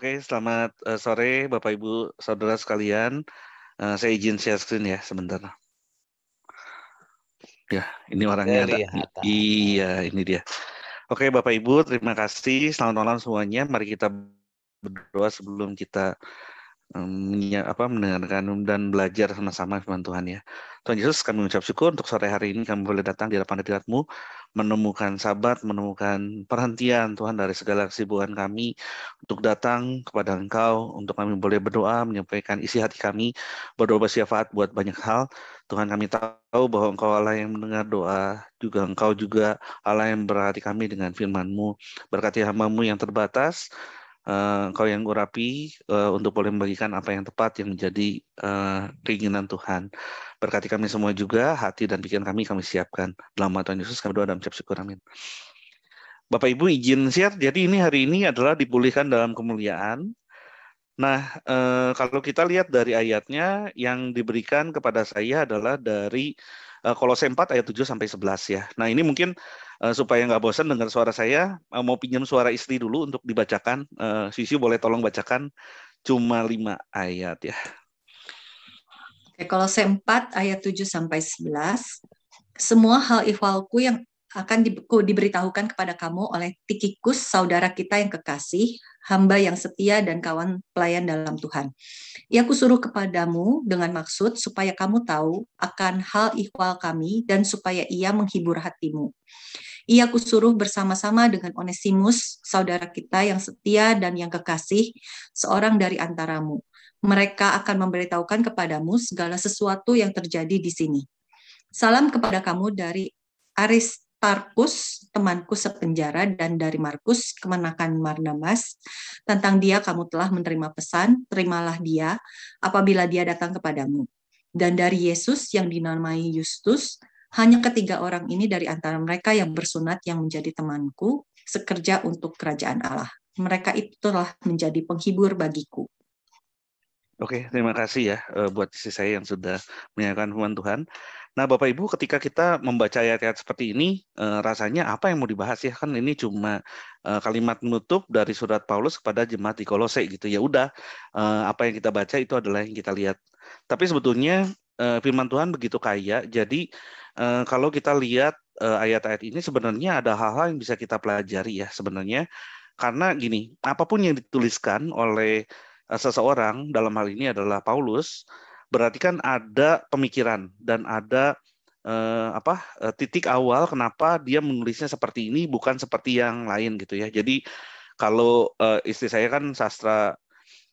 Oke, selamat eh, sore Bapak Ibu Saudara sekalian. Eh, saya izin share screen ya sebentar. Ya, ini orangnya ada. Iya, ini dia. Oke Bapak Ibu, terima kasih. Selamat malam semuanya. Mari kita berdoa sebelum kita um, apa mendengarkan dan belajar sama-sama firman Tuhan ya. Tuhan Yesus, kami mengucap syukur untuk sore hari ini kami boleh datang di hadapan hadiratmu. mu menemukan sabat, menemukan perhentian Tuhan dari segala kesibukan kami untuk datang kepada Engkau, untuk kami boleh berdoa, menyampaikan isi hati kami, berdoa bersyafaat buat banyak hal. Tuhan kami tahu bahwa Engkau Allah yang mendengar doa, juga Engkau juga Allah yang berhati kami dengan firman-Mu. Berkati hamba yang terbatas, uh, eh, kau yang urapi uh, untuk boleh membagikan apa yang tepat yang menjadi uh, keinginan Tuhan. Berkati kami semua juga, hati dan pikiran kami kami siapkan. Dalam nama Tuhan Yesus kami doa dan ucap syukur. Amin. Bapak Ibu izin share, jadi ini hari ini adalah dipulihkan dalam kemuliaan. Nah, eh, kalau kita lihat dari ayatnya, yang diberikan kepada saya adalah dari Eh, Kolose 4 ayat 7 sampai 11 ya. Nah, ini mungkin eh, supaya nggak bosan dengar suara saya, eh, mau pinjam suara istri dulu untuk dibacakan. Sisi boleh tolong bacakan cuma 5 ayat ya. Kolose 4 ayat 7 sampai 11. Semua hal ihwalku yang akan di, diberitahukan kepada kamu oleh Tikikus, saudara kita yang kekasih, hamba yang setia dan kawan pelayan dalam Tuhan. Ia kusuruh kepadamu dengan maksud supaya kamu tahu akan hal ihwal kami dan supaya ia menghibur hatimu. Ia kusuruh bersama-sama dengan Onesimus, saudara kita yang setia dan yang kekasih, seorang dari antaramu. Mereka akan memberitahukan kepadamu segala sesuatu yang terjadi di sini. Salam kepada kamu dari Aris Tarkus, temanku sepenjara, dan dari Markus, kemenakan Barnabas, tentang dia kamu telah menerima pesan, terimalah dia apabila dia datang kepadamu. Dan dari Yesus yang dinamai Justus, hanya ketiga orang ini dari antara mereka yang bersunat yang menjadi temanku, sekerja untuk kerajaan Allah. Mereka itu telah menjadi penghibur bagiku. Oke, terima kasih ya eh, buat sisi saya yang sudah menyiapkan firman Tuhan. Nah, Bapak Ibu, ketika kita membaca ayat-ayat seperti ini, eh, rasanya apa yang mau dibahas ya? Kan ini cuma eh, kalimat menutup dari surat Paulus kepada jemaat di Kolose gitu. Ya udah, eh, apa yang kita baca itu adalah yang kita lihat. Tapi sebetulnya firman Tuhan begitu kaya, jadi kalau kita lihat ayat-ayat ini sebenarnya ada hal-hal yang bisa kita pelajari ya sebenarnya. Karena gini, apapun yang dituliskan oleh seseorang dalam hal ini adalah Paulus, berarti kan ada pemikiran dan ada eh, apa eh, titik awal kenapa dia menulisnya seperti ini bukan seperti yang lain gitu ya. Jadi kalau eh, istri saya kan sastra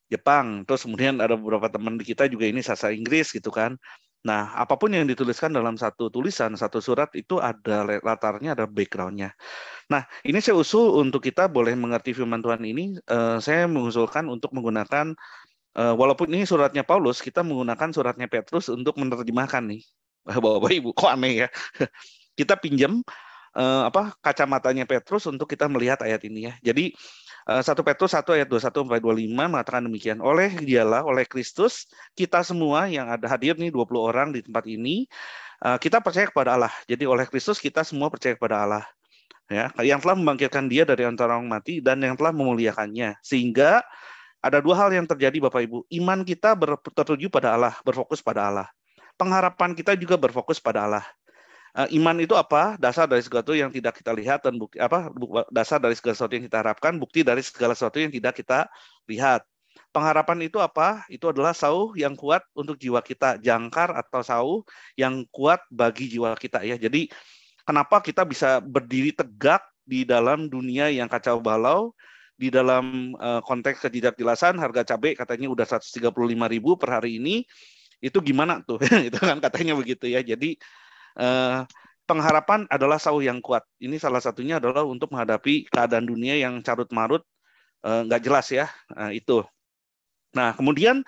Jepang, terus kemudian ada beberapa teman kita juga ini sastra Inggris gitu kan. Nah, apapun yang dituliskan dalam satu tulisan, satu surat itu ada latarnya, ada backgroundnya. Nah, ini saya usul untuk kita boleh mengerti firman Tuhan ini, eh, saya mengusulkan untuk menggunakan Eh, walaupun ini suratnya Paulus, kita menggunakan suratnya Petrus untuk menerjemahkan nih. Bapak-bapak Ibu, kok aneh ya. kita pinjam eh, apa kacamatanya Petrus untuk kita melihat ayat ini ya. Jadi eh, satu Petrus 1 ayat 21 sampai 25 mengatakan demikian. Oleh dialah, oleh Kristus, kita semua yang ada hadir nih 20 orang di tempat ini, kita percaya kepada Allah. Jadi oleh Kristus kita semua percaya kepada Allah. Ya, yang telah membangkitkan dia dari antara orang mati dan yang telah memuliakannya sehingga ada dua hal yang terjadi Bapak Ibu. Iman kita tertuju pada Allah, berfokus pada Allah. Pengharapan kita juga berfokus pada Allah. Eh, iman itu apa? Dasar dari segala sesuatu yang tidak kita lihat dan bukti apa? Dasar dari segala sesuatu yang kita harapkan, bukti dari segala sesuatu yang tidak kita lihat. Pengharapan itu apa? Itu adalah sauh yang kuat untuk jiwa kita, jangkar atau sauh yang kuat bagi jiwa kita ya. Jadi kenapa kita bisa berdiri tegak di dalam dunia yang kacau balau di dalam uh, konteks ketidakjelasan harga cabai katanya udah ribu per hari ini itu gimana tuh itu kan katanya begitu ya jadi uh, pengharapan adalah sauh yang kuat ini salah satunya adalah untuk menghadapi keadaan dunia yang carut marut nggak eh, nggak jelas ya nah, itu nah kemudian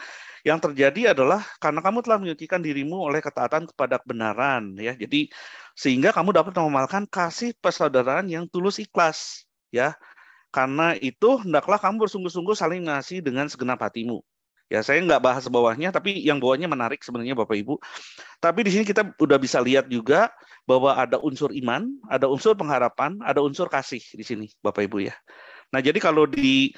yang terjadi adalah karena kamu telah menyucikan dirimu oleh ketaatan kepada kebenaran ya jadi sehingga kamu dapat mengamalkan kasih persaudaraan yang tulus ikhlas ya karena itu hendaklah kamu bersungguh-sungguh saling mengasihi dengan segenap hatimu. Ya, saya nggak bahas bawahnya, tapi yang bawahnya menarik sebenarnya Bapak Ibu. Tapi di sini kita udah bisa lihat juga bahwa ada unsur iman, ada unsur pengharapan, ada unsur kasih di sini Bapak Ibu ya. Nah, jadi kalau di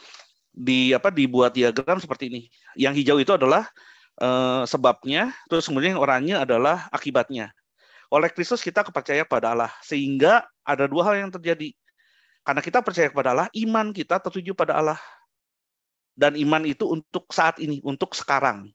di apa dibuat diagram seperti ini. Yang hijau itu adalah e, sebabnya, terus kemudian yang oranye adalah akibatnya. Oleh Kristus kita kepercaya pada Allah sehingga ada dua hal yang terjadi. Karena kita percaya kepada Allah, iman kita tertuju pada Allah. Dan iman itu untuk saat ini, untuk sekarang.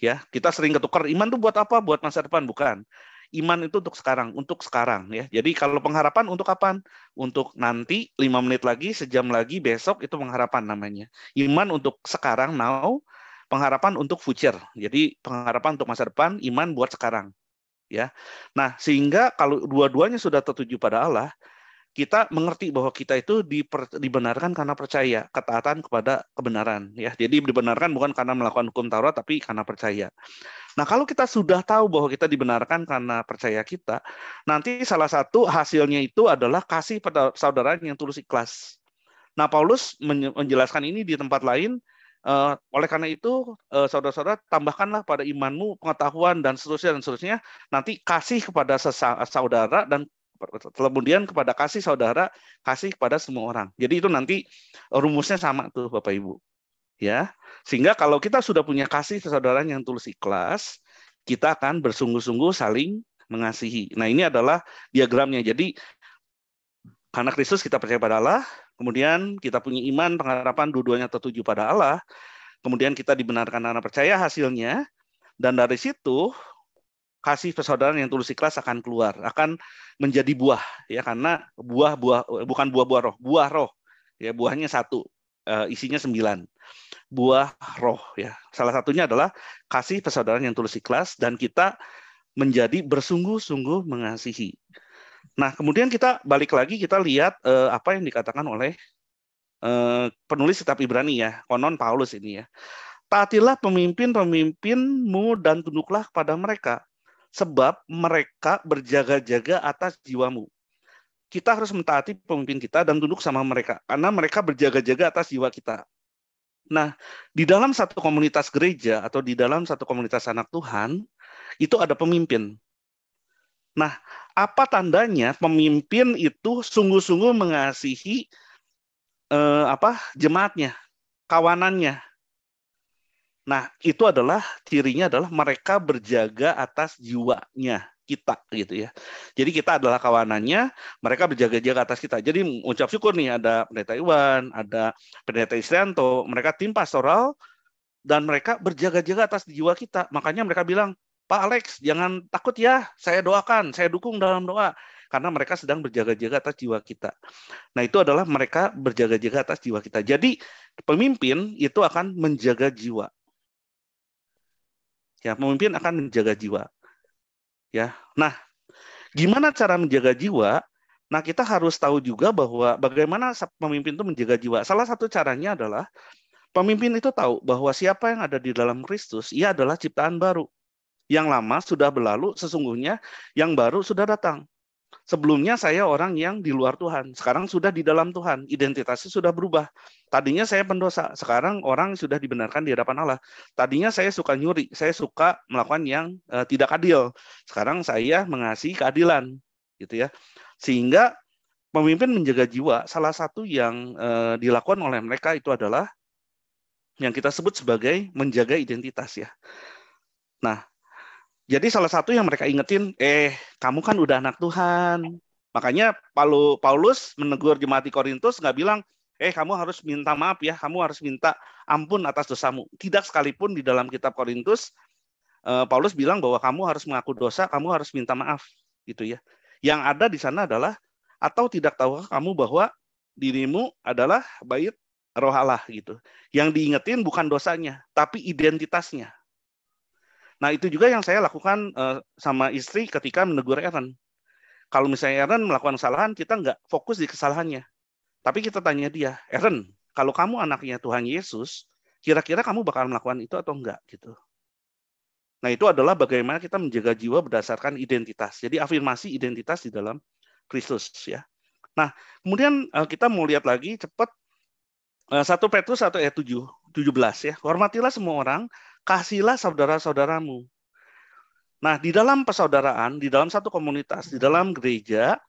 Ya, kita sering ketukar iman itu buat apa? Buat masa depan bukan. Iman itu untuk sekarang, untuk sekarang ya. Jadi kalau pengharapan untuk kapan? Untuk nanti, lima menit lagi, sejam lagi, besok itu pengharapan namanya. Iman untuk sekarang now, pengharapan untuk future. Jadi pengharapan untuk masa depan, iman buat sekarang ya. Nah, sehingga kalau dua-duanya sudah tertuju pada Allah, kita mengerti bahwa kita itu diper, dibenarkan karena percaya ketaatan kepada kebenaran ya jadi dibenarkan bukan karena melakukan hukum Taurat tapi karena percaya nah kalau kita sudah tahu bahwa kita dibenarkan karena percaya kita nanti salah satu hasilnya itu adalah kasih pada saudara yang tulus ikhlas nah Paulus menjelaskan ini di tempat lain Uh, oleh karena itu, uh, saudara-saudara, tambahkanlah pada imanmu pengetahuan dan seterusnya dan seterusnya. Nanti kasih kepada saudara dan kemudian kepada kasih saudara, kasih kepada semua orang. Jadi itu nanti rumusnya sama tuh Bapak Ibu. Ya. Sehingga kalau kita sudah punya kasih saudara yang tulus ikhlas, kita akan bersungguh-sungguh saling mengasihi. Nah, ini adalah diagramnya. Jadi karena Kristus kita percaya pada Allah, kemudian kita punya iman, pengharapan, dua-duanya tertuju pada Allah, kemudian kita dibenarkan karena percaya hasilnya, dan dari situ kasih persaudaraan yang tulus ikhlas akan keluar, akan menjadi buah ya karena buah buah bukan buah buah roh, buah roh ya buahnya satu, eh, isinya sembilan buah roh ya. Salah satunya adalah kasih persaudaraan yang tulus ikhlas dan kita menjadi bersungguh-sungguh mengasihi. Nah, kemudian kita balik lagi kita lihat eh, apa yang dikatakan oleh eh, penulis kitab Ibrani ya, konon Paulus ini ya. Taatilah pemimpin-pemimpinmu dan tunduklah kepada mereka sebab mereka berjaga-jaga atas jiwamu. Kita harus mentaati pemimpin kita dan tunduk sama mereka, karena mereka berjaga-jaga atas jiwa kita. Nah, di dalam satu komunitas gereja atau di dalam satu komunitas anak Tuhan, itu ada pemimpin. Nah, apa tandanya pemimpin itu sungguh-sungguh mengasihi eh, apa jemaatnya, kawanannya? Nah, itu adalah cirinya adalah mereka berjaga atas jiwanya kita gitu ya. Jadi kita adalah kawanannya, mereka berjaga-jaga atas kita. Jadi ucap syukur nih ada pendeta Iwan, ada pendeta Istrianto, mereka tim pastoral dan mereka berjaga-jaga atas jiwa kita. Makanya mereka bilang, Pak Alex, jangan takut ya, saya doakan, saya dukung dalam doa. Karena mereka sedang berjaga-jaga atas jiwa kita. Nah itu adalah mereka berjaga-jaga atas jiwa kita. Jadi pemimpin itu akan menjaga jiwa. Ya, pemimpin akan menjaga jiwa. Ya. Nah, gimana cara menjaga jiwa? Nah, kita harus tahu juga bahwa bagaimana pemimpin itu menjaga jiwa. Salah satu caranya adalah pemimpin itu tahu bahwa siapa yang ada di dalam Kristus, ia adalah ciptaan baru. Yang lama sudah berlalu, sesungguhnya yang baru sudah datang. Sebelumnya saya orang yang di luar Tuhan, sekarang sudah di dalam Tuhan, identitasnya sudah berubah. Tadinya saya pendosa, sekarang orang sudah dibenarkan di hadapan Allah. Tadinya saya suka nyuri, saya suka melakukan yang uh, tidak adil. Sekarang saya mengasihi keadilan, gitu ya. Sehingga pemimpin menjaga jiwa, salah satu yang uh, dilakukan oleh mereka itu adalah yang kita sebut sebagai menjaga identitas ya. Nah, jadi salah satu yang mereka ingetin, eh kamu kan udah anak Tuhan. Makanya Paulus menegur jemaat di Korintus nggak bilang, eh kamu harus minta maaf ya, kamu harus minta ampun atas dosamu. Tidak sekalipun di dalam kitab Korintus eh, Paulus bilang bahwa kamu harus mengaku dosa, kamu harus minta maaf gitu ya. Yang ada di sana adalah atau tidak tahu kamu bahwa dirimu adalah bait roh Allah gitu. Yang diingetin bukan dosanya, tapi identitasnya. Nah itu juga yang saya lakukan uh, sama istri ketika menegur Aaron. Kalau misalnya Aaron melakukan kesalahan, kita nggak fokus di kesalahannya. Tapi kita tanya dia, Aaron, kalau kamu anaknya Tuhan Yesus, kira-kira kamu bakal melakukan itu atau enggak gitu. Nah itu adalah bagaimana kita menjaga jiwa berdasarkan identitas. Jadi afirmasi identitas di dalam Kristus ya. Nah kemudian eh, kita mau lihat lagi cepat 1 eh, Petrus 1 ayat 7, 17 ya. Hormatilah semua orang, kasihlah saudara-saudaramu. Nah, di dalam persaudaraan, di dalam satu komunitas, di dalam gereja,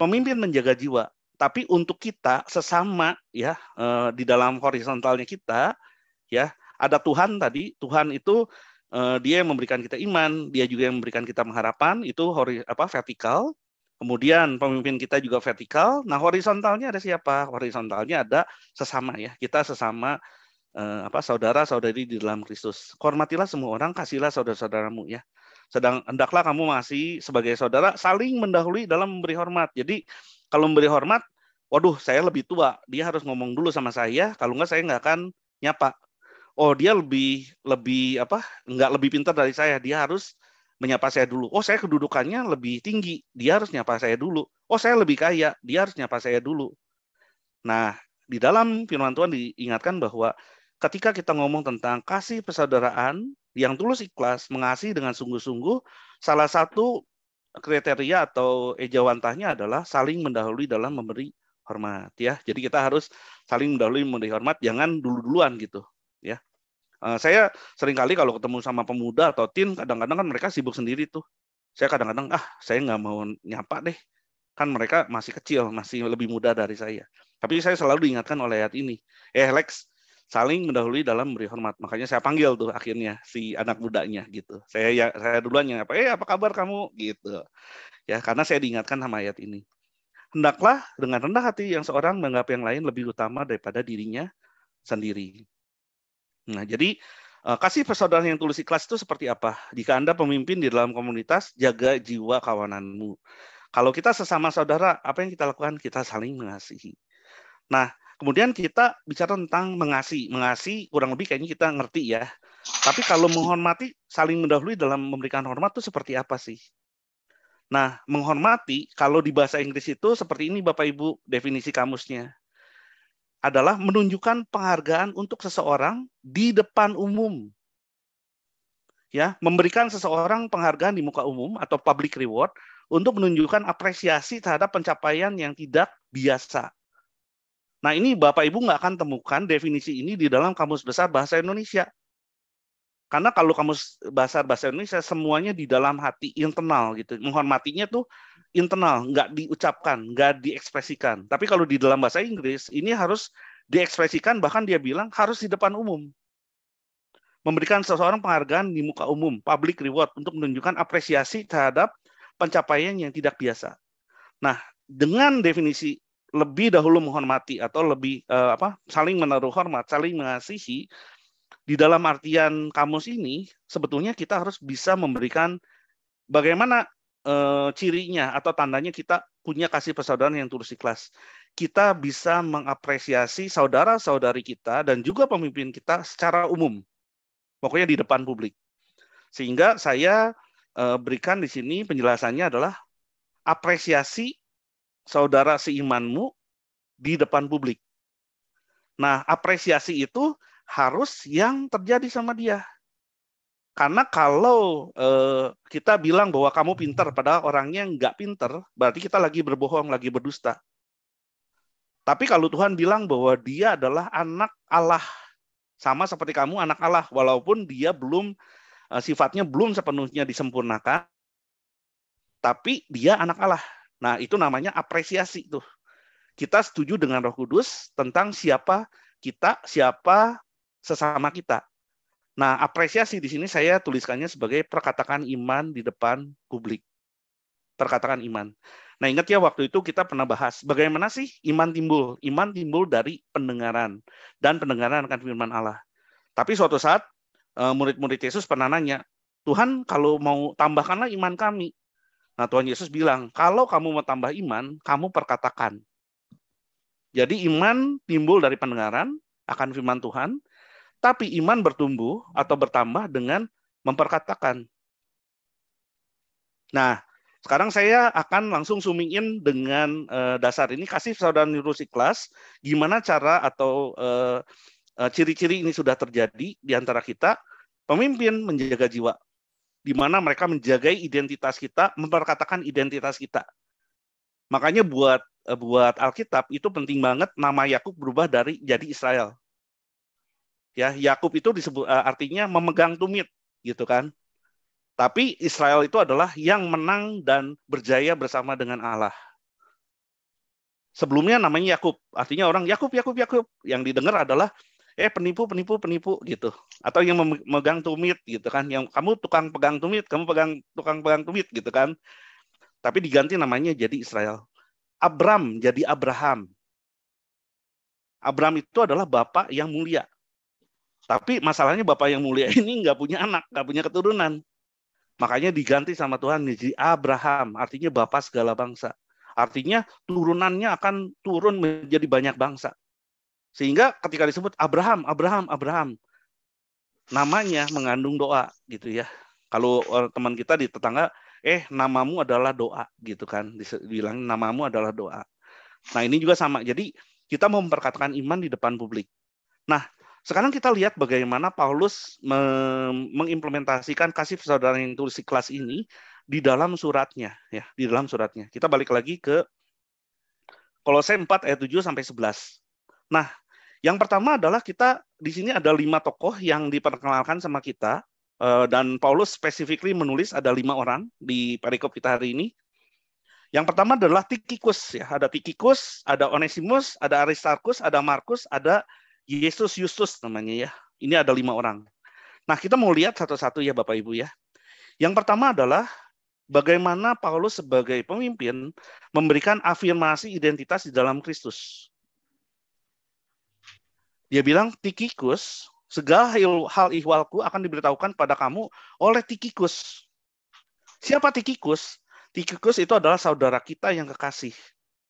pemimpin menjaga jiwa. Tapi untuk kita sesama ya eh, di dalam horizontalnya kita ya ada Tuhan tadi, Tuhan itu eh, dia yang memberikan kita iman, dia juga yang memberikan kita pengharapan, itu hori, apa vertikal. Kemudian pemimpin kita juga vertikal. Nah, horizontalnya ada siapa? Horizontalnya ada sesama ya. Kita sesama eh, apa saudara-saudari di dalam Kristus. Hormatilah semua orang, kasihlah saudara-saudaramu ya. Sedang hendaklah kamu masih sebagai saudara saling mendahului dalam memberi hormat. Jadi kalau memberi hormat, waduh saya lebih tua, dia harus ngomong dulu sama saya, kalau enggak saya nggak akan nyapa. Oh dia lebih lebih apa? Nggak lebih pintar dari saya, dia harus menyapa saya dulu. Oh, saya kedudukannya lebih tinggi, dia harus nyapa saya dulu. Oh, saya lebih kaya, dia harus nyapa saya dulu. Nah, di dalam firman Tuhan diingatkan bahwa ketika kita ngomong tentang kasih persaudaraan yang tulus ikhlas, mengasihi dengan sungguh-sungguh, salah satu kriteria atau ejawantahnya adalah saling mendahului dalam memberi hormat ya. Jadi kita harus saling mendahului memberi hormat, jangan dulu-duluan gitu ya. Eh, saya sering kali kalau ketemu sama pemuda atau tim, kadang-kadang kan mereka sibuk sendiri tuh. Saya kadang-kadang, ah saya nggak mau nyapa deh. Kan mereka masih kecil, masih lebih muda dari saya. Tapi saya selalu diingatkan oleh ayat ini. Eh Lex, saling mendahului dalam memberi hormat. Makanya saya panggil tuh akhirnya si anak mudanya gitu. Saya ya saya duluan yang apa? Eh apa kabar kamu gitu. Ya karena saya diingatkan sama ayat ini. Hendaklah dengan rendah hati yang seorang menganggap yang lain lebih utama daripada dirinya sendiri. Nah, jadi eh, kasih persaudaraan yang tulus ikhlas itu seperti apa? Jika Anda pemimpin di dalam komunitas, jaga jiwa kawananmu. Kalau kita sesama saudara, apa yang kita lakukan? Kita saling mengasihi. Nah, Kemudian kita bicara tentang mengasihi. Mengasihi kurang lebih kayaknya kita ngerti ya. Tapi kalau menghormati, saling mendahului dalam memberikan hormat itu seperti apa sih? Nah, menghormati kalau di bahasa Inggris itu seperti ini Bapak Ibu definisi kamusnya. Adalah menunjukkan penghargaan untuk seseorang di depan umum. Ya, memberikan seseorang penghargaan di muka umum atau public reward untuk menunjukkan apresiasi terhadap pencapaian yang tidak biasa. Nah ini Bapak Ibu nggak akan temukan definisi ini di dalam Kamus Besar Bahasa Indonesia. Karena kalau Kamus Besar Bahasa Indonesia semuanya di dalam hati internal gitu. Menghormatinya tuh internal, nggak diucapkan, nggak diekspresikan. Tapi kalau di dalam bahasa Inggris ini harus diekspresikan bahkan dia bilang harus di depan umum. Memberikan seseorang penghargaan di muka umum, public reward untuk menunjukkan apresiasi terhadap pencapaian yang tidak biasa. Nah, dengan definisi lebih dahulu menghormati atau lebih uh, apa saling menaruh hormat, saling mengasihi di dalam artian kamus ini sebetulnya kita harus bisa memberikan bagaimana uh, cirinya atau tandanya kita punya kasih persaudaraan yang tulus ikhlas. Kita bisa mengapresiasi saudara-saudari kita dan juga pemimpin kita secara umum. Pokoknya di depan publik. Sehingga saya uh, berikan di sini penjelasannya adalah apresiasi saudara seimanmu di depan publik. Nah, apresiasi itu harus yang terjadi sama dia. Karena kalau eh, kita bilang bahwa kamu pintar padahal orangnya nggak pintar, berarti kita lagi berbohong, lagi berdusta. Tapi kalau Tuhan bilang bahwa dia adalah anak Allah, sama seperti kamu anak Allah, walaupun dia belum eh, sifatnya belum sepenuhnya disempurnakan, tapi dia anak Allah. Nah, itu namanya apresiasi tuh. Kita setuju dengan Roh Kudus tentang siapa kita, siapa sesama kita. Nah, apresiasi di sini saya tuliskannya sebagai perkatakan iman di depan publik. Perkatakan iman. Nah, ingat ya waktu itu kita pernah bahas bagaimana sih iman timbul? Iman timbul dari pendengaran dan pendengaran akan firman Allah. Tapi suatu saat eh, murid-murid Yesus pernah nanya, "Tuhan, kalau mau tambahkanlah iman kami." Nah, Tuhan Yesus bilang, "Kalau kamu mau tambah iman, kamu perkatakan." Jadi iman timbul dari pendengaran akan firman Tuhan, tapi iman bertumbuh atau bertambah dengan memperkatakan. Nah, sekarang saya akan langsung zooming in dengan uh, dasar ini kasih saudara neurosi kelas gimana cara atau ciri eh, eh, ciri-ciri ini sudah terjadi di antara kita pemimpin menjaga jiwa di mana mereka menjaga identitas kita, memperkatakan identitas kita. Makanya buat eh, buat Alkitab itu penting banget nama Yakub berubah dari jadi Israel. Ya, Yakub itu disebut eh, artinya memegang tumit gitu kan. Tapi Israel itu adalah yang menang dan berjaya bersama dengan Allah. Sebelumnya namanya Yakub, artinya orang Yakub, Yakub, Yakub. Yang didengar adalah eh penipu penipu penipu gitu atau yang memegang tumit gitu kan yang kamu tukang pegang tumit kamu pegang tukang pegang tumit gitu kan tapi diganti namanya jadi Israel Abram jadi Abraham Abram itu adalah bapak yang mulia tapi masalahnya bapak yang mulia ini nggak punya anak nggak punya keturunan makanya diganti sama Tuhan jadi Abraham artinya bapak segala bangsa artinya turunannya akan turun menjadi banyak bangsa sehingga ketika disebut Abraham, Abraham, Abraham, namanya mengandung doa gitu ya. Kalau eh, teman kita di tetangga, eh namamu adalah doa gitu kan, dibilang namamu adalah doa. Nah ini juga sama. Jadi kita mau memperkatakan iman di depan publik. Nah sekarang kita lihat bagaimana Paulus mengimplementasikan kasih saudara yang tulis di kelas ini di dalam suratnya ya, di dalam suratnya. Kita balik lagi ke Kolose 4 ayat 7 sampai 11. Nah, yang pertama adalah kita di sini ada lima tokoh yang diperkenalkan sama kita eh, dan Paulus specifically menulis ada lima orang di perikop kita hari ini. Yang pertama adalah Tikikus ya, ada Tikikus, ada Onesimus, ada Aristarkus, ada Markus, ada Yesus Yustus namanya ya. Ini ada lima orang. Nah kita mau lihat satu-satu ya Bapak Ibu ya. Yang pertama adalah bagaimana Paulus sebagai pemimpin memberikan afirmasi identitas di dalam Kristus. Dia bilang, Tikikus, segala hal ihwalku akan diberitahukan pada kamu oleh Tikikus. Siapa Tikikus? Tikikus itu adalah saudara kita yang kekasih.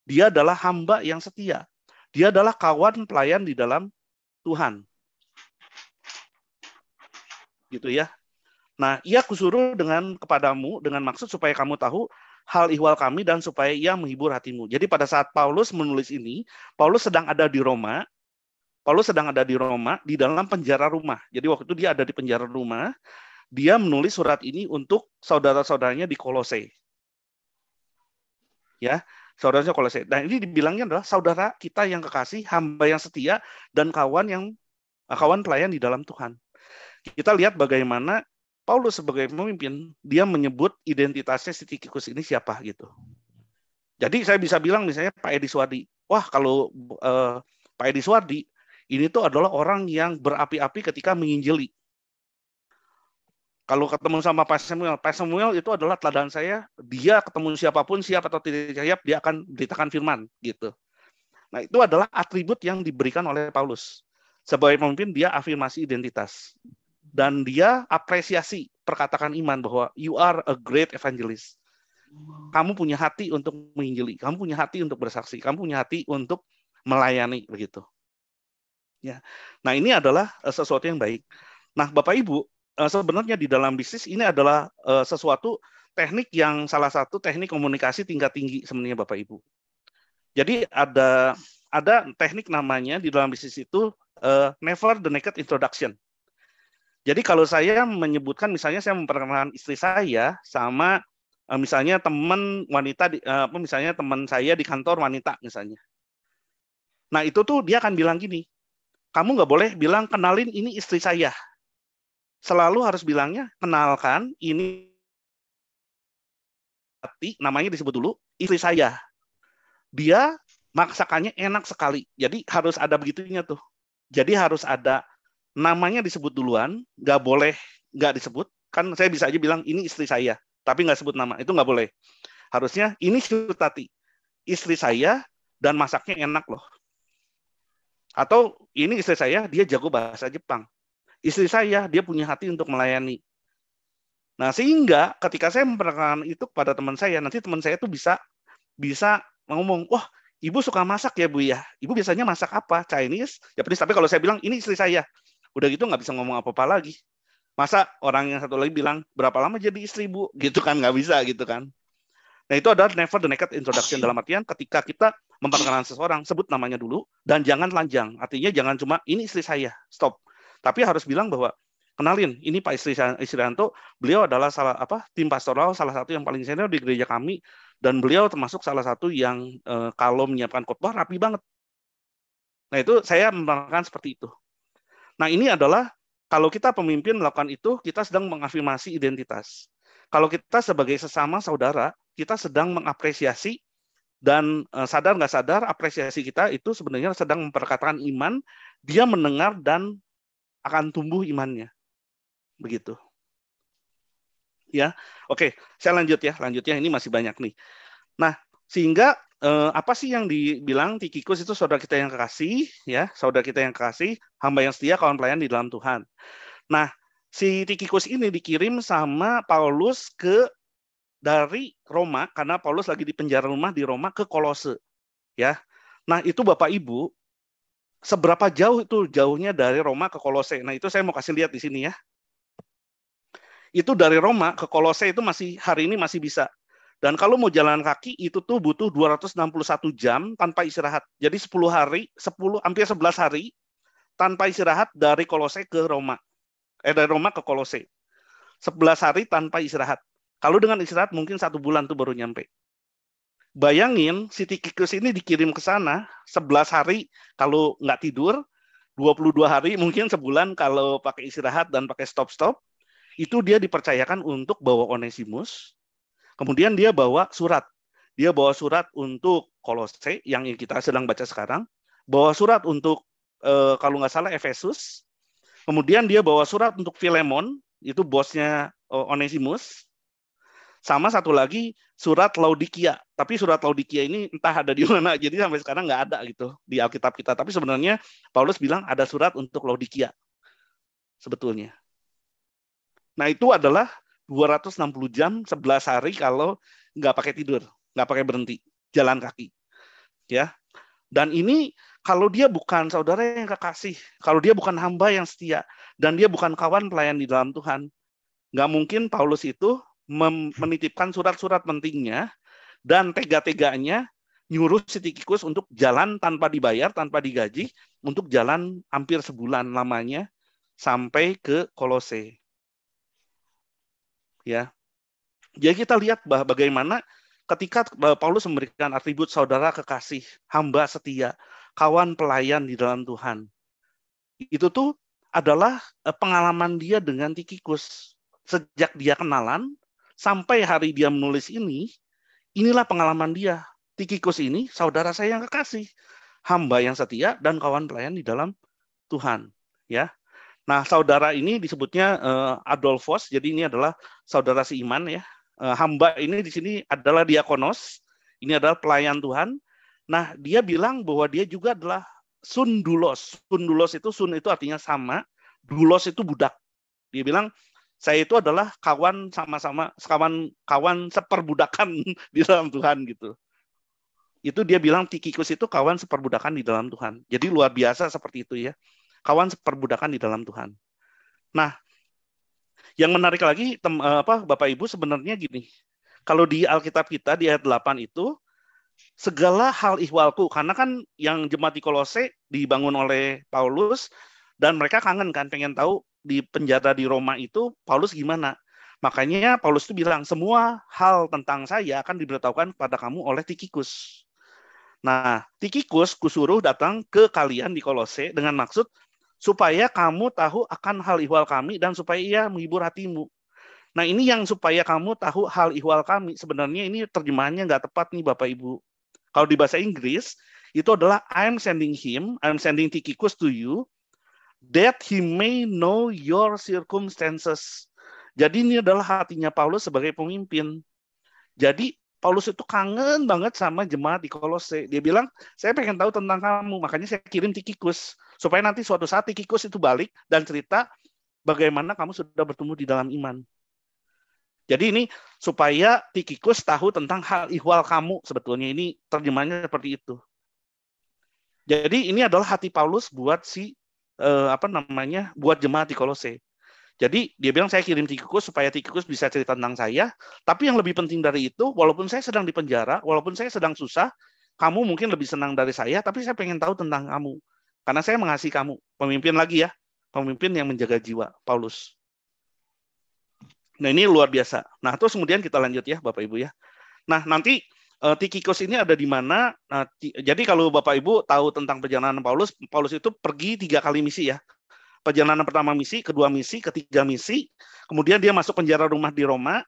Dia adalah hamba yang setia. Dia adalah kawan pelayan di dalam Tuhan. Gitu ya. Nah, ia kusuruh dengan kepadamu dengan maksud supaya kamu tahu hal ihwal kami dan supaya ia menghibur hatimu. Jadi pada saat Paulus menulis ini, Paulus sedang ada di Roma Paulus sedang ada di Roma di dalam penjara rumah. Jadi waktu itu dia ada di penjara rumah, dia menulis surat ini untuk saudara-saudaranya di Kolose. Ya, saudaranya Kolose. Dan nah, ini dibilangnya adalah saudara kita yang kekasih, hamba yang setia dan kawan yang kawan pelayan di dalam Tuhan. Kita lihat bagaimana Paulus sebagai pemimpin, dia menyebut identitasnya si Tikikus ini siapa gitu. Jadi saya bisa bilang misalnya Pak Edi Suwardi, wah kalau eh, Pak Edi Suwardi ini tuh adalah orang yang berapi-api ketika menginjili. Kalau ketemu sama Pak Samuel, Pak Samuel itu adalah teladan saya. Dia ketemu siapapun, siap atau tidak siap, dia akan beritakan firman. gitu. Nah, itu adalah atribut yang diberikan oleh Paulus. Sebagai pemimpin, dia afirmasi identitas. Dan dia apresiasi perkatakan iman bahwa you are a great evangelist. Kamu punya hati untuk menginjili, kamu punya hati untuk bersaksi, kamu punya hati untuk melayani begitu. Ya. Nah, ini adalah eh, sesuatu yang baik. Nah, Bapak Ibu, eh, sebenarnya di dalam bisnis ini adalah eh, sesuatu teknik yang salah satu teknik komunikasi tingkat tinggi sebenarnya Bapak Ibu. Jadi ada ada teknik namanya di dalam bisnis itu uh, never the naked introduction. Jadi kalau saya menyebutkan misalnya saya memperkenalkan istri saya sama misalnya teman wanita di, uh, misalnya teman saya di kantor wanita misalnya. Nah, itu tuh dia akan bilang gini, kamu nggak boleh bilang kenalin ini istri saya. Selalu harus bilangnya kenalkan ini hati namanya disebut dulu istri saya. Dia maksakannya enak sekali. Jadi harus ada begitunya tuh. Jadi harus ada namanya disebut duluan, nggak boleh nggak disebut. Kan saya bisa aja bilang ini istri saya, tapi nggak sebut nama. Itu nggak boleh. Harusnya ini Sutati, istri saya dan masaknya enak loh atau ini istri saya, dia jago bahasa Jepang. Istri saya, dia punya hati untuk melayani. Nah, sehingga ketika saya memperkenalkan itu kepada teman saya, nanti teman saya itu bisa bisa ngomong, wah, ibu suka masak ya, Bu ya? Ibu biasanya masak apa? Chinese? Ya pedes. Tapi kalau saya bilang, ini istri saya. Udah gitu nggak bisa ngomong apa-apa lagi. Masa orang yang satu lagi bilang, berapa lama jadi istri, Bu? Gitu kan, nggak bisa gitu kan. Nah, itu adalah never the naked introduction. Dalam artian ketika kita memperkenalkan seseorang, sebut namanya dulu dan jangan telanjang. Artinya jangan cuma ini istri saya, stop. Tapi harus bilang bahwa kenalin, ini Pak Istri istrianto beliau adalah salah apa tim pastoral salah satu yang paling senior di gereja kami dan beliau termasuk salah satu yang e, kalau menyiapkan khotbah rapi banget. Nah, itu saya memperkenalkan seperti itu. Nah, ini adalah kalau kita pemimpin melakukan itu, kita sedang mengafirmasi identitas. Kalau kita sebagai sesama saudara, kita sedang mengapresiasi dan eh, sadar nggak sadar apresiasi kita itu sebenarnya sedang memperkatakan iman dia mendengar dan akan tumbuh imannya begitu ya oke saya lanjut ya lanjutnya ini masih banyak nih nah sehingga eh, apa sih yang dibilang Tikikus itu saudara kita yang kasih ya saudara kita yang kasih hamba yang setia kawan pelayan di dalam Tuhan nah si Tikikus ini dikirim sama Paulus ke dari Roma karena Paulus lagi di penjara rumah di Roma ke Kolose. Ya. Nah, itu Bapak Ibu seberapa jauh itu jauhnya dari Roma ke Kolose. Nah, itu saya mau kasih lihat di sini ya. Itu dari Roma ke Kolose itu masih hari ini masih bisa. Dan kalau mau jalan kaki itu tuh butuh 261 jam tanpa istirahat. Jadi 10 hari, 10 hampir 11 hari tanpa istirahat dari Kolose ke Roma. Eh dari Roma ke Kolose. 11 hari tanpa istirahat. Kalau dengan istirahat mungkin satu bulan tuh baru nyampe. Bayangin si Tikikus ini dikirim ke sana 11 hari kalau nggak tidur, 22 hari mungkin sebulan kalau pakai istirahat dan pakai stop-stop, itu dia dipercayakan untuk bawa Onesimus. Kemudian dia bawa surat. Dia bawa surat untuk Kolose yang kita sedang baca sekarang, bawa surat untuk e, kalau nggak salah Efesus. Kemudian dia bawa surat untuk Filemon, itu bosnya eh, Onesimus. Sama satu lagi surat Laodikia. Tapi surat Laodikia ini entah ada di mana. Jadi sampai sekarang nggak ada gitu di Alkitab kita. Tapi sebenarnya Paulus bilang ada surat untuk Laodikia. Sebetulnya. Nah itu adalah 260 jam 11 hari kalau nggak pakai tidur, nggak pakai berhenti, jalan kaki. Ya. Dan ini kalau dia bukan saudara yang kekasih, kalau dia bukan hamba yang setia, dan dia bukan kawan pelayan di dalam Tuhan, nggak mungkin Paulus itu menitipkan surat-surat pentingnya dan tega-teganya nyuruh si Tikikus untuk jalan tanpa dibayar, tanpa digaji, untuk jalan hampir sebulan lamanya sampai ke Kolose. Ya. Jadi kita lihat bagaimana ketika Paulus memberikan atribut saudara kekasih, hamba setia, kawan pelayan di dalam Tuhan. Itu tuh adalah eh, pengalaman dia dengan Tikikus. Sejak dia kenalan, sampai hari dia menulis ini, inilah pengalaman dia. Tikikus ini saudara saya yang kekasih, hamba yang setia dan kawan pelayan di dalam Tuhan, ya. Nah, saudara ini disebutnya uh, Adolfos, jadi ini adalah saudara si iman ya. Uh, hamba ini di sini adalah diakonos, ini adalah pelayan Tuhan. Nah, dia bilang bahwa dia juga adalah sundulos. Sundulos itu sun itu artinya sama, dulos itu budak. Dia bilang saya itu adalah kawan sama-sama kawan kawan seperbudakan di dalam Tuhan gitu. Itu dia bilang Tikikus itu kawan seperbudakan di dalam Tuhan. Jadi luar biasa seperti itu ya. Kawan seperbudakan di dalam Tuhan. Nah, yang menarik lagi tem, eh, apa Bapak Ibu sebenarnya gini. Kalau di Alkitab kita di ayat 8 itu segala hal ihwalku karena kan yang jemaat di Kolose dibangun oleh Paulus dan mereka kangen kan pengen tahu di penjara di Roma itu Paulus gimana? Makanya Paulus itu bilang semua hal tentang saya akan diberitahukan pada kamu oleh Tikikus. Nah, Tikikus kusuruh datang ke kalian di Kolose dengan maksud supaya kamu tahu akan hal ihwal kami dan supaya ia menghibur hatimu. Nah, ini yang supaya kamu tahu hal ihwal kami. Sebenarnya ini terjemahannya nggak tepat nih Bapak Ibu. Kalau di bahasa Inggris, itu adalah I'm sending him, I'm sending Tikikus to you that he may know your circumstances. Jadi ini adalah hatinya Paulus sebagai pemimpin. Jadi Paulus itu kangen banget sama jemaat di Kolose. Dia bilang, saya pengen tahu tentang kamu, makanya saya kirim Tikikus. Supaya nanti suatu saat Tikikus itu balik dan cerita bagaimana kamu sudah bertemu di dalam iman. Jadi ini supaya Tikikus tahu tentang hal ihwal kamu. Sebetulnya ini terjemahannya seperti itu. Jadi ini adalah hati Paulus buat si eh, apa namanya buat jemaat di Kolose. Jadi dia bilang saya kirim tikus supaya tikus bisa cerita tentang saya. Tapi yang lebih penting dari itu, walaupun saya sedang di penjara, walaupun saya sedang susah, kamu mungkin lebih senang dari saya, tapi saya pengen tahu tentang kamu. Karena saya mengasihi kamu. Pemimpin lagi ya, pemimpin yang menjaga jiwa, Paulus. Nah ini luar biasa. Nah terus kemudian kita lanjut ya Bapak Ibu ya. Nah nanti uh, Tikikos ini ada di mana? Nah, jadi kalau Bapak Ibu tahu tentang perjalanan Paulus, Paulus itu pergi tiga kali misi ya. Perjalanan pertama misi, kedua misi, ketiga misi. Kemudian dia masuk penjara rumah di Roma.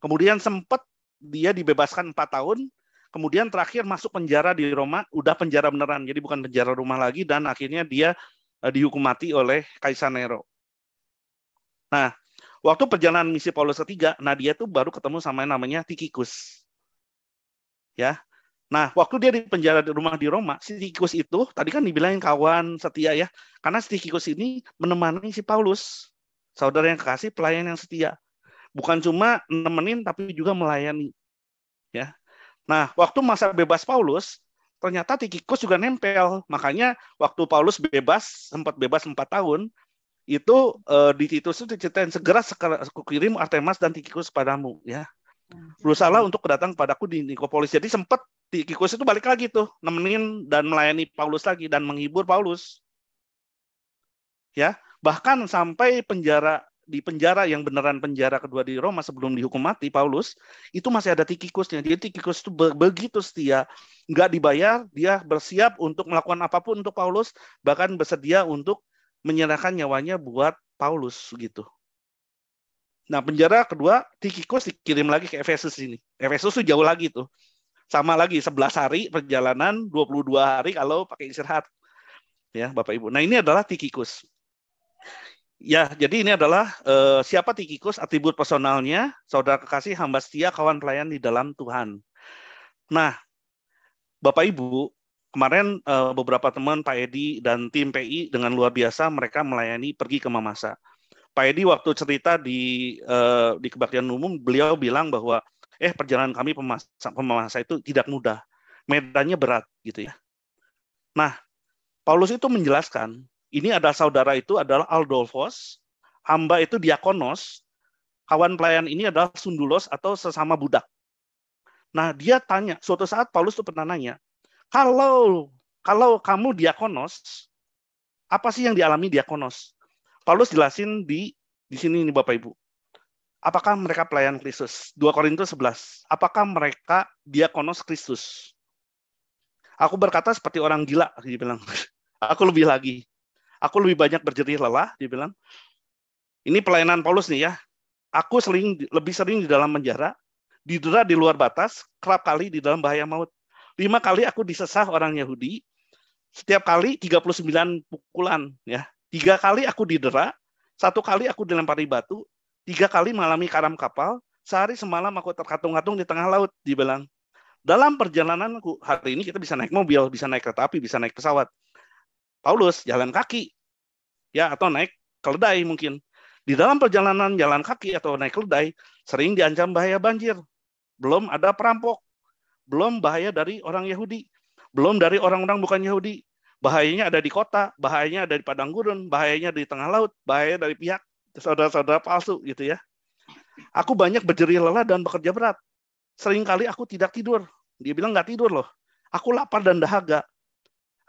Kemudian sempat dia dibebaskan empat tahun. Kemudian terakhir masuk penjara di Roma, udah penjara beneran, jadi bukan penjara rumah lagi. Dan akhirnya dia uh, dihukum mati oleh Kaisar Nero. Nah, waktu perjalanan misi Paulus ketiga, nah dia tuh baru ketemu sama yang namanya Tikikus ya. Nah, waktu dia di penjara di rumah di Roma, si Tikus itu tadi kan dibilangin kawan setia ya. Karena si Tikus ini menemani si Paulus, saudara yang kekasih, pelayan yang setia. Bukan cuma nemenin tapi juga melayani. Ya. Nah, waktu masa bebas Paulus, ternyata Tikikus juga nempel. Makanya waktu Paulus bebas, sempat bebas empat tahun, itu e, di Titus itu diceritain segera, kirim kirim Artemas dan Tikikus padamu ya berusaha iya. untuk datang padaku di Nikopolis. Jadi sempat di Kikus itu balik lagi tuh, nemenin dan melayani Paulus lagi dan menghibur Paulus. Ya, bahkan sampai penjara di penjara yang beneran penjara kedua di Roma sebelum dihukum mati Paulus itu masih ada tikikusnya jadi tikikus itu begitu setia nggak dibayar dia bersiap untuk melakukan apapun untuk Paulus bahkan bersedia untuk menyerahkan nyawanya buat Paulus gitu Nah, penjara kedua Tikikus dikirim lagi ke Efesus ini. Efesus tuh jauh lagi tuh. Sama lagi 11 hari perjalanan, 22 hari kalau pakai istirahat. Ya, Bapak Ibu. Nah, ini adalah Tikikus. Ya, jadi ini adalah uh, siapa Tikikus, atribut personalnya, saudara kekasih, hamba setia, kawan pelayan di dalam Tuhan. Nah, Bapak Ibu, kemarin uh, beberapa teman Pak Edi dan tim PI dengan luar biasa mereka melayani pergi ke Mamasa Pak Edi waktu cerita di uh, di kebaktian umum beliau bilang bahwa eh perjalanan kami pemasa pemasa itu tidak mudah, medannya berat gitu ya. Nah, Paulus itu menjelaskan ini ada saudara itu adalah Aldolfos, hamba itu diakonos, kawan pelayan ini adalah sundulos atau sesama budak. Nah, dia tanya, suatu saat Paulus itu pernah nanya, kalau kalau kamu diakonos, apa sih yang dialami diakonos? Paulus jelasin di di sini nih Bapak Ibu. Apakah mereka pelayan Kristus? 2 Korintus 11. Apakah mereka diakonos Kristus? Aku berkata seperti orang gila, dia bilang. Aku lebih lagi. Aku lebih banyak berjerih lelah, dia bilang. Ini pelayanan Paulus nih ya. Aku sering lebih sering di dalam penjara, di didera di luar batas, kerap kali di dalam bahaya maut. Lima kali aku disesah orang Yahudi, setiap kali 39 pukulan ya Tiga kali aku didera, satu kali aku dilempari batu, tiga kali mengalami karam kapal, sehari semalam aku terkatung-katung di tengah laut, dibilang. Dalam perjalanan aku, hari ini kita bisa naik mobil, bisa naik kereta api, bisa naik pesawat. Paulus jalan kaki, ya atau naik keledai mungkin. Di dalam perjalanan jalan kaki atau naik keledai, sering diancam bahaya banjir. Belum ada perampok, belum bahaya dari orang Yahudi, belum dari orang-orang bukan Yahudi, Bahayanya ada di kota, bahayanya ada di padang gurun, bahayanya di tengah laut, bahaya dari pihak saudara-saudara palsu gitu ya. Aku banyak berdiri lelah dan bekerja berat. Seringkali aku tidak tidur. Dia bilang nggak tidur loh. Aku lapar dan dahaga.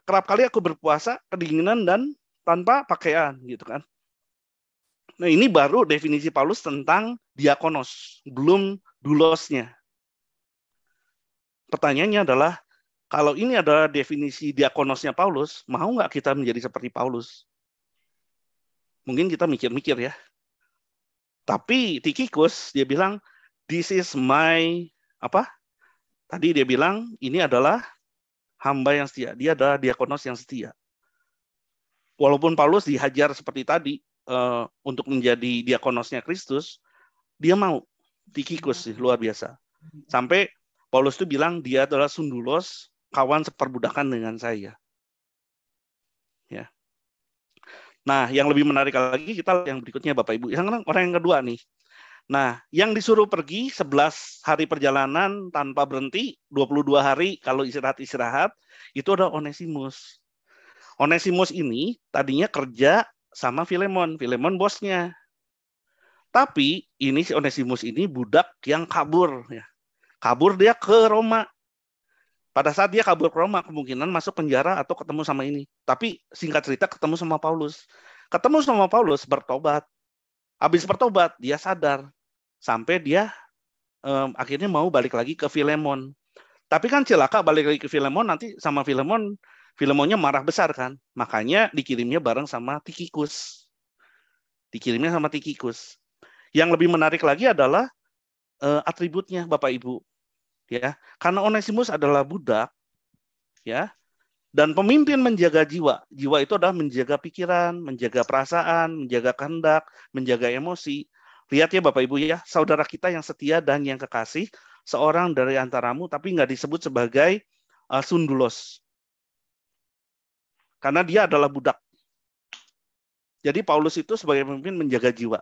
Kerap kali aku berpuasa, kedinginan dan tanpa pakaian gitu kan. Nah ini baru definisi Paulus tentang diakonos, belum dulosnya. Pertanyaannya adalah kalau ini adalah definisi diakonosnya Paulus, mau nggak kita menjadi seperti Paulus? Mungkin kita mikir-mikir ya. Tapi Tikikus dia bilang, this is my apa? Tadi dia bilang ini adalah hamba yang setia. Dia adalah diakonos yang setia. Walaupun Paulus dihajar seperti tadi uh, untuk menjadi diakonosnya Kristus, dia mau Tikikus iya. luar biasa. Sampai Paulus itu bilang dia adalah sundulos kawan seperbudakan dengan saya. Ya. Nah, yang lebih menarik lagi kita yang berikutnya Bapak Ibu. Yang orang yang kedua nih. Nah, yang disuruh pergi 11 hari perjalanan tanpa berhenti, 22 hari kalau istirahat-istirahat, itu ada Onesimus. Onesimus ini tadinya kerja sama Filemon, Filemon bosnya. Tapi ini si Onesimus ini budak yang kabur ya. Kabur dia ke Roma. Pada saat dia kabur ke Roma kemungkinan masuk penjara atau ketemu sama ini. Tapi singkat cerita ketemu sama Paulus. Ketemu sama Paulus bertobat. Habis bertobat dia sadar sampai dia um, akhirnya mau balik lagi ke Filemon. Tapi kan celaka balik lagi ke Filemon nanti sama Filemon Filemonnya marah besar kan. Makanya dikirimnya bareng sama Tikikus. Dikirimnya sama Tikikus. Yang lebih menarik lagi adalah uh, atributnya Bapak Ibu ya karena Onesimus adalah budak ya dan pemimpin menjaga jiwa jiwa itu adalah menjaga pikiran menjaga perasaan menjaga kehendak menjaga emosi lihat ya bapak ibu ya saudara kita yang setia dan yang kekasih seorang dari antaramu tapi nggak disebut sebagai uh, sundulos karena dia adalah budak jadi Paulus itu sebagai pemimpin menjaga jiwa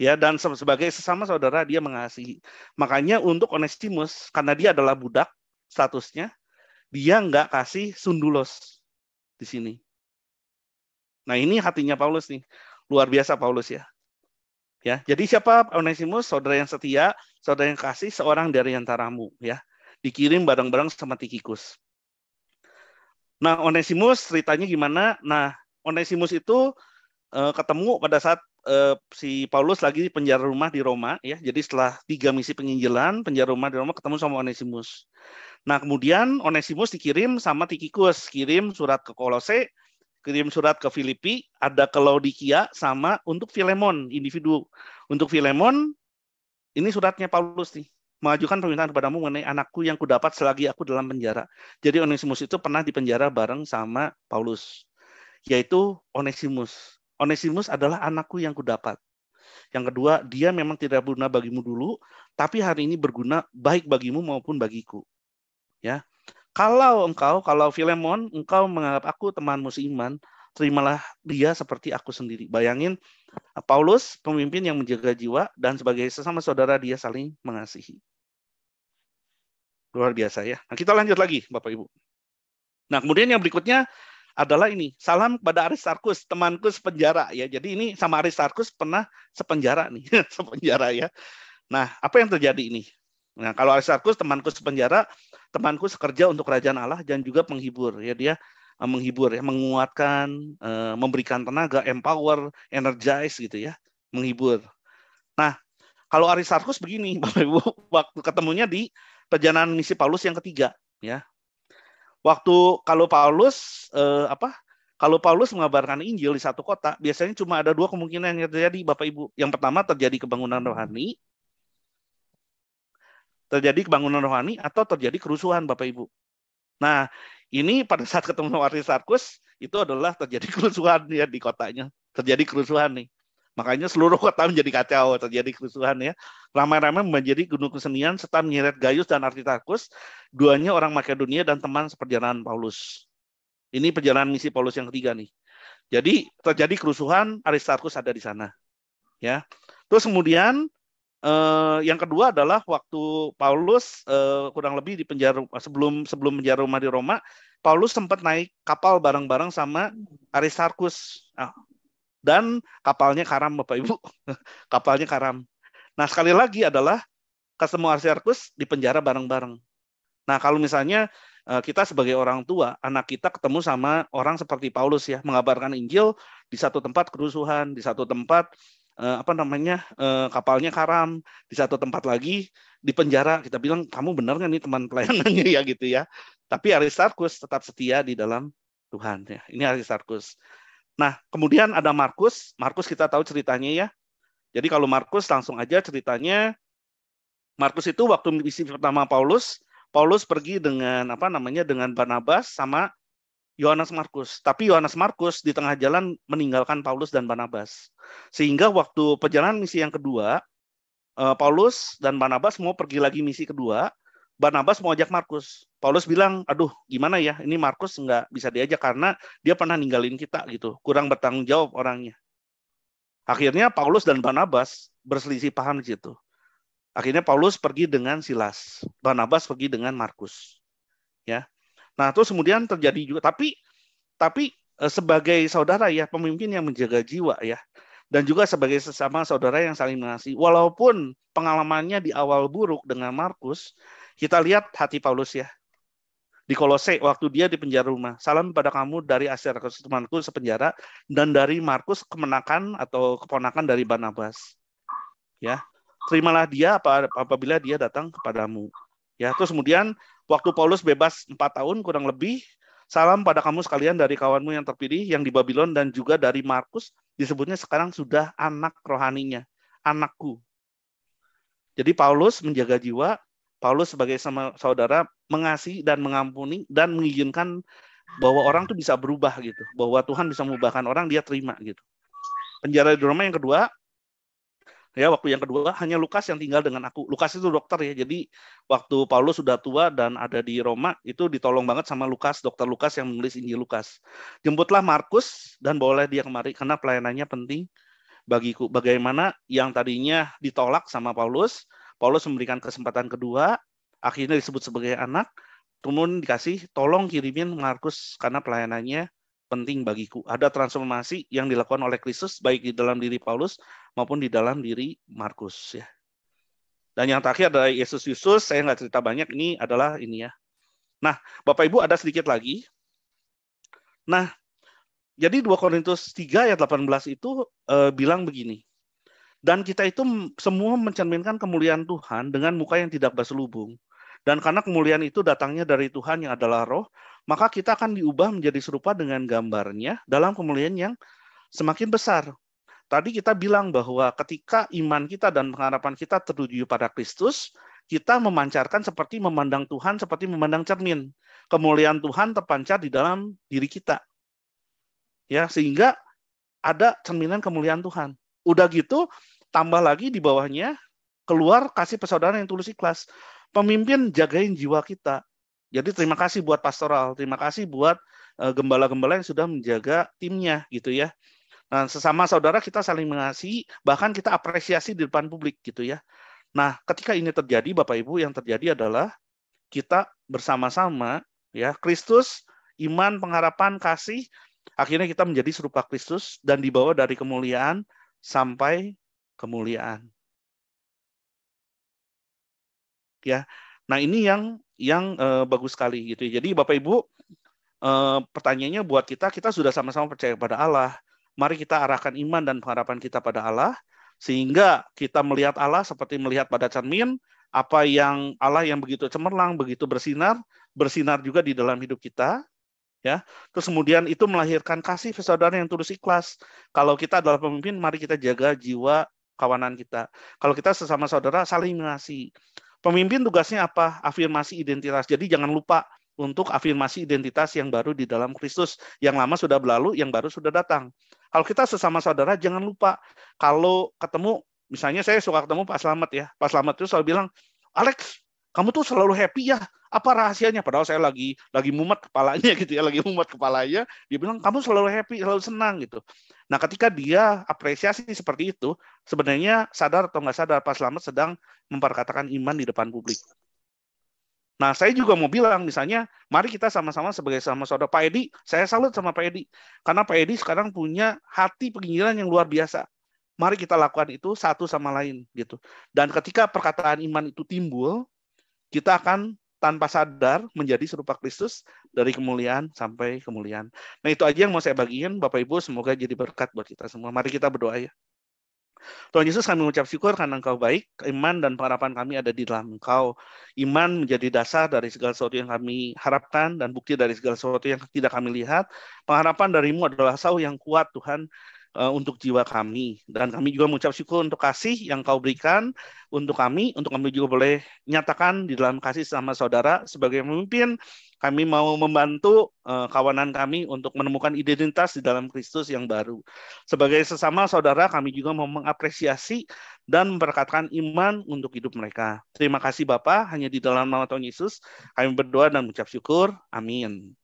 ya dan sebagai sesama saudara dia mengasihi. Makanya untuk Onesimus karena dia adalah budak statusnya, dia nggak kasih sundulos di sini. Nah ini hatinya Paulus nih, luar biasa Paulus ya. Ya, jadi siapa Onesimus? Saudara yang setia, saudara yang kasih, seorang dari antaramu ya. Dikirim bareng-bareng sama Tikikus. Nah, Onesimus ceritanya gimana? Nah, Onesimus itu eh, ketemu pada saat uh, si Paulus lagi di penjara rumah di Roma ya. Jadi setelah tiga misi penginjilan, penjara rumah di Roma ketemu sama Onesimus. Nah, kemudian Onesimus dikirim sama Tikikus, kirim surat ke Kolose, kirim surat ke Filipi, ada ke Laodikia sama untuk Filemon individu. Untuk Filemon ini suratnya Paulus nih mengajukan permintaan kepadamu mengenai anakku yang kudapat selagi aku dalam penjara. Jadi Onesimus itu pernah dipenjara bareng sama Paulus, yaitu Onesimus. Onesimus adalah anakku yang kudapat. Yang kedua, dia memang tidak berguna bagimu dulu, tapi hari ini berguna baik bagimu maupun bagiku. Ya. Kalau engkau, kalau Filemon, engkau menganggap aku temanmu seiman, terimalah dia seperti aku sendiri. Bayangin Paulus, pemimpin yang menjaga jiwa dan sebagai sesama saudara dia saling mengasihi. Luar biasa ya. Nah, kita lanjut lagi Bapak Ibu. Nah, kemudian yang berikutnya adalah ini salam kepada Aristarkus temanku sepenjara ya jadi ini sama Aristarkus pernah sepenjara nih sepenjara ya nah apa yang terjadi ini nah kalau Aristarkus temanku sepenjara temanku sekerja untuk kerajaan Allah dan juga penghibur ya dia eh, menghibur ya menguatkan eh, memberikan tenaga empower energize gitu ya menghibur nah kalau Aristarkus begini Bapak Ibu waktu ketemunya di perjalanan misi Paulus yang ketiga ya Waktu kalau Paulus eh, apa? Kalau Paulus mengabarkan Injil di satu kota, biasanya cuma ada dua kemungkinan yang terjadi, Bapak Ibu. Yang pertama terjadi kebangunan rohani, terjadi kebangunan rohani atau terjadi kerusuhan, Bapak Ibu. Nah, ini pada saat ketemu Aristarkus itu adalah terjadi kerusuhan ya di kotanya, terjadi kerusuhan nih. Makanya seluruh kota menjadi kacau, terjadi kerusuhan ya. Ramai-ramai menjadi gunung kesenian serta menyeret Gaius dan Artitakus, duanya orang Makedonia dan teman seperjalanan Paulus. Ini perjalanan misi Paulus yang ketiga nih. Jadi terjadi kerusuhan, Aristarkus ada di sana. Ya. Terus kemudian eh, yang kedua adalah waktu Paulus eh, kurang lebih di penjara sebelum sebelum penjara rumah di Roma, Paulus sempat naik kapal bareng-bareng sama Aristarkus. Nah, dan kapalnya karam Bapak Ibu. kapalnya karam. Nah, sekali lagi adalah kesemua Arsiarkus penjara bareng-bareng. Nah, kalau misalnya eh, kita sebagai orang tua, anak kita ketemu sama orang seperti Paulus ya, mengabarkan Injil di satu tempat kerusuhan, di satu tempat eh, apa namanya eh, kapalnya karam, di satu tempat lagi di penjara. Kita bilang kamu benar nggak nih teman pelayanannya ya gitu ya. Tapi Aristarkus tetap setia di dalam Tuhan ya. Ini Aristarkus. Nah, kemudian ada Markus. Markus kita tahu ceritanya ya. Jadi kalau Markus langsung aja ceritanya Markus itu waktu misi pertama Paulus, Paulus pergi dengan apa namanya dengan Barnabas sama Yohanes Markus. Tapi Yohanes Markus di tengah jalan meninggalkan Paulus dan Barnabas. Sehingga waktu perjalanan misi yang kedua, eh, Paulus dan Barnabas mau pergi lagi misi kedua, Barnabas mau ajak Markus. Paulus bilang, aduh gimana ya, ini Markus nggak bisa diajak karena dia pernah ninggalin kita gitu, kurang bertanggung jawab orangnya. Akhirnya Paulus dan Barnabas berselisih paham di situ. Akhirnya Paulus pergi dengan Silas, Barnabas pergi dengan Markus. Ya, nah terus kemudian terjadi juga, tapi tapi eh, sebagai saudara ya pemimpin yang menjaga jiwa ya dan juga sebagai sesama saudara yang saling mengasihi. Walaupun pengalamannya di awal buruk dengan Markus, kita lihat hati Paulus ya. Di Kolose, waktu dia di penjara rumah. Salam pada kamu dari Asiakus temanku sepenjara, dan dari Markus kemenakan atau keponakan dari Barnabas. Ya, terimalah dia apabila dia datang kepadamu. Ya, terus kemudian waktu Paulus bebas empat tahun kurang lebih, salam pada kamu sekalian dari kawanmu yang terpilih yang di Babylon dan juga dari Markus disebutnya sekarang sudah anak rohaninya, anakku. Jadi Paulus menjaga jiwa, Paulus sebagai sama saudara mengasihi dan mengampuni dan mengizinkan bahwa orang tuh bisa berubah gitu, bahwa Tuhan bisa mengubahkan orang dia terima gitu. Penjara di Roma yang kedua ya waktu yang kedua hanya Lukas yang tinggal dengan aku. Lukas itu dokter ya. Jadi waktu Paulus sudah tua dan ada di Roma itu ditolong banget sama Lukas, dokter Lukas yang menulis Injil Lukas. Jemputlah Markus dan bawalah dia kemari karena pelayanannya penting bagiku. Bagaimana yang tadinya ditolak sama Paulus Paulus memberikan kesempatan kedua, akhirnya disebut sebagai anak, kemudian dikasih tolong kirimin Markus karena pelayanannya penting bagiku. Ada transformasi yang dilakukan oleh Kristus baik di dalam diri Paulus maupun di dalam diri Markus ya. Dan yang terakhir adalah Yesus Yesus, saya nggak cerita banyak, ini adalah ini ya. Nah, Bapak Ibu ada sedikit lagi. Nah, jadi 2 Korintus 3 ayat 18 itu e, bilang begini. Dan kita itu semua mencerminkan kemuliaan Tuhan dengan muka yang tidak berselubung. Dan karena kemuliaan itu datangnya dari Tuhan yang adalah roh, maka kita akan diubah menjadi serupa dengan gambarnya dalam kemuliaan yang semakin besar. Tadi kita bilang bahwa ketika iman kita dan pengharapan kita tertuju pada Kristus, kita memancarkan seperti memandang Tuhan, seperti memandang cermin. Kemuliaan Tuhan terpancar di dalam diri kita. Ya, sehingga ada cerminan kemuliaan Tuhan. Udah gitu, Tambah lagi di bawahnya, keluar kasih persaudaraan yang tulus ikhlas. Pemimpin jagain jiwa kita. Jadi terima kasih buat pastoral, terima kasih buat eh, gembala-gembala yang sudah menjaga timnya gitu ya. Nah, sesama saudara kita saling mengasihi, bahkan kita apresiasi di depan publik gitu ya. Nah, ketika ini terjadi Bapak Ibu, yang terjadi adalah kita bersama-sama ya, Kristus, iman, pengharapan, kasih, akhirnya kita menjadi serupa Kristus dan dibawa dari kemuliaan sampai kemuliaan. Ya. Nah, ini yang yang uh, bagus sekali gitu. Ya. Jadi Bapak Ibu, uh, pertanyaannya buat kita, kita sudah sama-sama percaya pada Allah. Mari kita arahkan iman dan pengharapan kita pada Allah sehingga kita melihat Allah seperti melihat pada cermin apa yang Allah yang begitu cemerlang, begitu bersinar, bersinar juga di dalam hidup kita, ya. Terus kemudian itu melahirkan kasih saudara yang tulus ikhlas. Kalau kita adalah pemimpin, mari kita jaga jiwa kawanan kita. Kalau kita sesama saudara saling mengasihi. Pemimpin tugasnya apa? Afirmasi identitas. Jadi jangan lupa untuk afirmasi identitas yang baru di dalam Kristus. Yang lama sudah berlalu, yang baru sudah datang. Kalau kita sesama saudara jangan lupa kalau ketemu misalnya saya suka ketemu Pak Selamat ya. Pak Selamat itu selalu bilang, "Alex, kamu tuh selalu happy ya apa rahasianya padahal saya lagi lagi mumet kepalanya gitu ya lagi mumet kepalanya dia bilang kamu selalu happy selalu senang gitu nah ketika dia apresiasi seperti itu sebenarnya sadar atau nggak sadar pas Slamet sedang memperkatakan iman di depan publik Nah, saya juga mau bilang, misalnya, mari kita sama-sama sebagai sama saudara Pak Edi. Saya salut sama Pak Edi karena Pak Edi sekarang punya hati penginjilan yang luar biasa. Mari kita lakukan itu satu sama lain gitu. Dan ketika perkataan iman itu timbul, kita akan tanpa sadar menjadi serupa Kristus dari kemuliaan sampai kemuliaan. Nah itu aja yang mau saya bagikan, Bapak Ibu semoga jadi berkat buat kita semua. Mari kita berdoa ya. Tuhan Yesus kami mengucap syukur karena Engkau baik, iman dan pengharapan kami ada di dalam Engkau. Iman menjadi dasar dari segala sesuatu yang kami harapkan dan bukti dari segala sesuatu yang tidak kami lihat. Pengharapan darimu adalah sauh yang kuat Tuhan uh, untuk jiwa kami. Dan kami juga mengucap syukur untuk kasih yang kau berikan untuk kami, untuk kami juga boleh nyatakan di dalam kasih sama saudara sebagai pemimpin. Kami mau membantu uh, kawanan kami untuk menemukan identitas di dalam Kristus yang baru. Sebagai sesama saudara, kami juga mau mengapresiasi dan memperkatakan iman untuk hidup mereka. Terima kasih Bapak, hanya di dalam nama Tuhan Yesus kami berdoa dan mengucap syukur. Amin.